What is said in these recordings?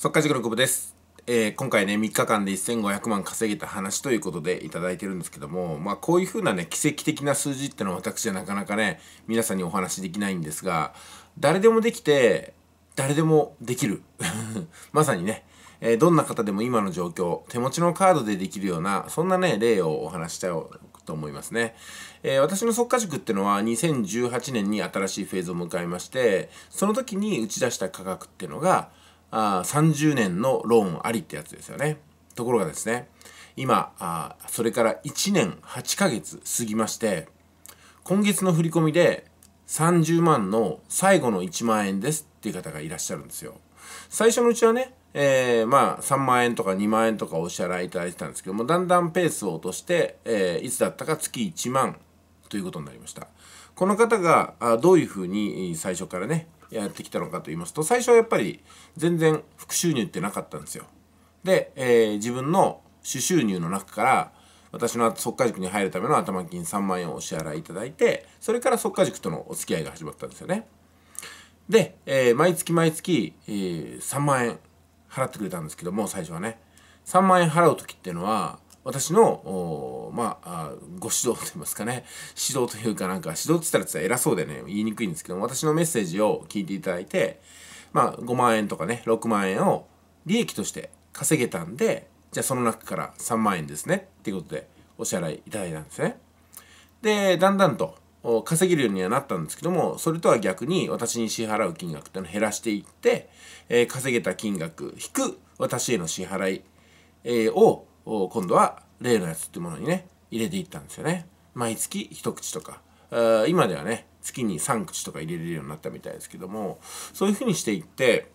速稼塾の久保です、えー、今回ね3日間で1500万稼げた話ということでいただいてるんですけどもまあこういう風なね奇跡的な数字ってのは私はなかなかね皆さんにお話しできないんですが誰でもできて誰でもできる まさにね、えー、どんな方でも今の状況手持ちのカードでできるようなそんなね例をお話したいと思いますね、えー、私の即価塾ってのは2018年に新しいフェーズを迎えましてその時に打ち出した価格っていうのがあ30年のローンありってやつですよね。ところがですね、今、あそれから1年8ヶ月過ぎまして、今月の振り込みで30万の最後の1万円ですっていう方がいらっしゃるんですよ。最初のうちはね、えー、まあ3万円とか2万円とかお支払いいただいてたんですけども、だんだんペースを落として、えー、いつだったか月1万ということになりました。この方がどういうふうに最初からねやってきたのかと言いますと最初はやっぱり全然副収入ってなかったんですよ。で、えー、自分の主収入の中から私の即家塾に入るための頭金3万円をお支払いいただいてそれから即家塾とのお付き合いが始まったんですよね。で、えー、毎月毎月、えー、3万円払ってくれたんですけども最初はね3万円払う時っていうのは私の、まあ、ご指導と言いますかね、指導というかなんか、指導って言ったら偉そうでね、言いにくいんですけど私のメッセージを聞いていただいて、まあ、5万円とかね、6万円を利益として稼げたんで、じゃあその中から3万円ですね、っていうことでお支払いいただいたんですね。で、だんだんと稼げるようにはなったんですけども、それとは逆に私に支払う金額っていうのを減らしていって、えー、稼げた金額、引く私への支払い、えー、を今度は例のやつってものにね入れていったんですよね毎月一口とか今ではね月に3口とか入れれるようになったみたいですけどもそういう風にしていって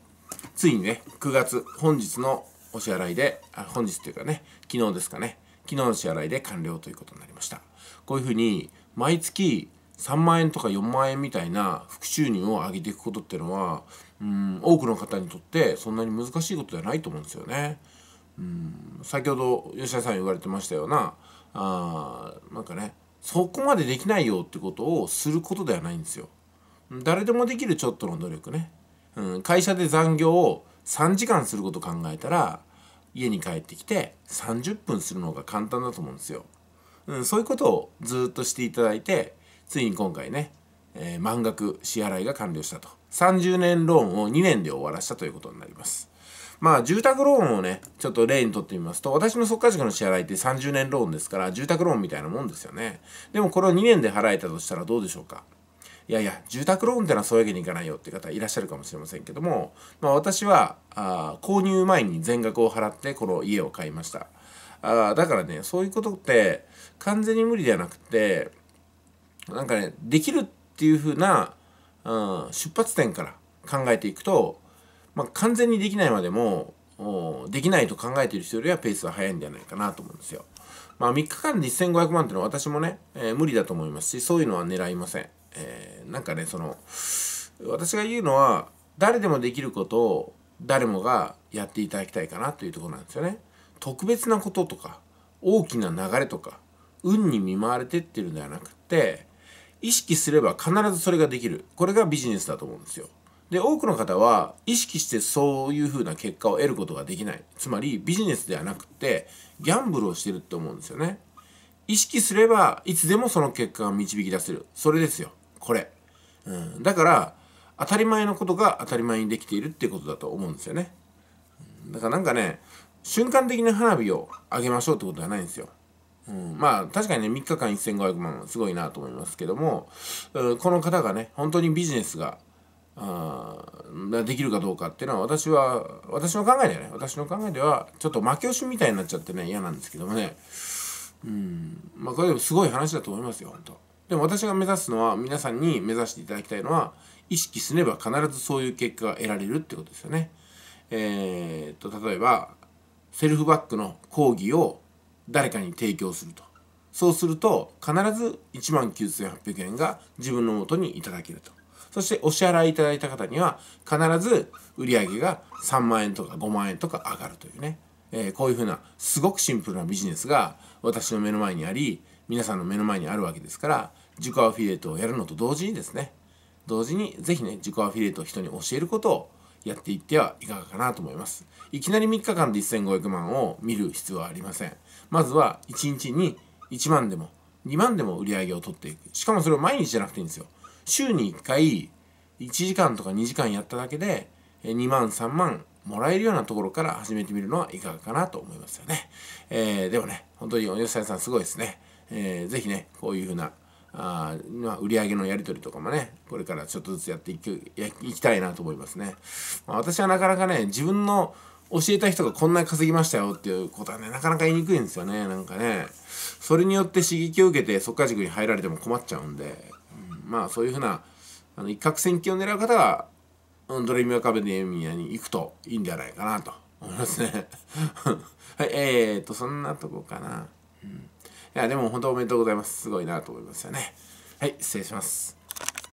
ついにね9月本日のお支払いであ本日というかね昨日ですかね昨日の支払いで完了ということになりましたこういう風に毎月3万円とか4万円みたいな副収入を上げていくことっていうのはうん多くの方にとってそんなに難しいことではないと思うんですよね。うん先ほど吉田さん言われてましたようなあなんかねそこまでできないよってことをすることではないんですよ。誰でもできるちょっとの努力ね。うん、会社で残業を3時間すること考えたら家に帰ってきて30分するのが簡単だと思うんですよ。うん、そういうことをずっとしていただいてついに今回ね、えー、満額支払いが完了したと30年ローンを2年で終わらしたということになります。まあ、住宅ローンをね、ちょっと例にとってみますと、私の即価塾の支払いって30年ローンですから、住宅ローンみたいなもんですよね。でもこれを2年で払えたとしたらどうでしょうかいやいや、住宅ローンってのはそういうわけにいかないよっていう方いらっしゃるかもしれませんけども、まあ私は、あ購入前に全額を払ってこの家を買いました。あだからね、そういうことって完全に無理ではなくて、なんかね、できるっていう風な、うん、出発点から考えていくと、まあ、完全にできないまでもできないと考えている人よりはペースは速いんじゃないかなと思うんですよ。まあ、3日間で1500万っていうのは私もね、えー、無理だと思いますしそういうのは狙いません。えー、なんかねその私が言うのは誰でもできることを誰もがやっていただきたいかなというところなんですよね。特別なこととか大きな流れとか運に見舞われてってるんではなくって意識すれば必ずそれができるこれがビジネスだと思うんですよ。で多くの方は意識してそういう風な結果を得ることができないつまりビジネスではなくってギャンブルをしてるって思うんですよね意識すればいつでもその結果が導き出せるそれですよこれ、うん、だから当たり前のことが当たり前にできているっていうことだと思うんですよねだからなんかね瞬間的な花火を上げましょうってことはないんですようん、まあ確かにね3日間1500万すごいなと思いますけども、うん、この方がね本当にビジネスがあできるかどうかっていうのは私は私の考えでね私の考えではちょっと負け惜しみみたいになっちゃってね嫌なんですけどもねうんまあこれでもすごい話だと思いますよ本当でも私が目指すのは皆さんに目指していただきたいのは意識すれば必ずそういう結果が得られるってことですよねえー、っと例えばセルフバックの講義を誰かに提供するとそうすると必ず1万9800円が自分のもとにいただけるとそしてお支払いいただいた方には必ず売り上げが3万円とか5万円とか上がるというね、えー、こういうふうなすごくシンプルなビジネスが私の目の前にあり皆さんの目の前にあるわけですから自己アフィリエイトをやるのと同時にですね同時に是非ね自己アフィリエイトを人に教えることをやっていってはいかがかなと思います。いきなり3日間で1500万を見る必要はありません。まずは1日に1万でも2万でも売り上げを取っていく。しかもそれを毎日じゃなくていいんですよ。週に1回1時間とか2時間やっただけで2万3万もらえるようなところから始めてみるのはいかがかなと思いますよね。えー、でもね、本当に吉田さんすごいですね。えー、ぜひね、こういうふうなあまあ、売り上げのやり取りとかもね、これからちょっとずつやっていきいきたいなと思いますね。まあ、私はなかなかね、自分の教えた人がこんなに稼ぎましたよっていうことはね、なかなか言いにくいんですよね、なんかね。それによって刺激を受けて、即稼塾に入られても困っちゃうんで、まあそういうふうなあの一攫千金を狙う方がドレミアカベデミアに行くといいんじゃないかなと思いますね。はい、えーと、そんなとこかな。うん、いや、でも本当おめでとうございます。すごいなと思いますよね。はい、失礼します。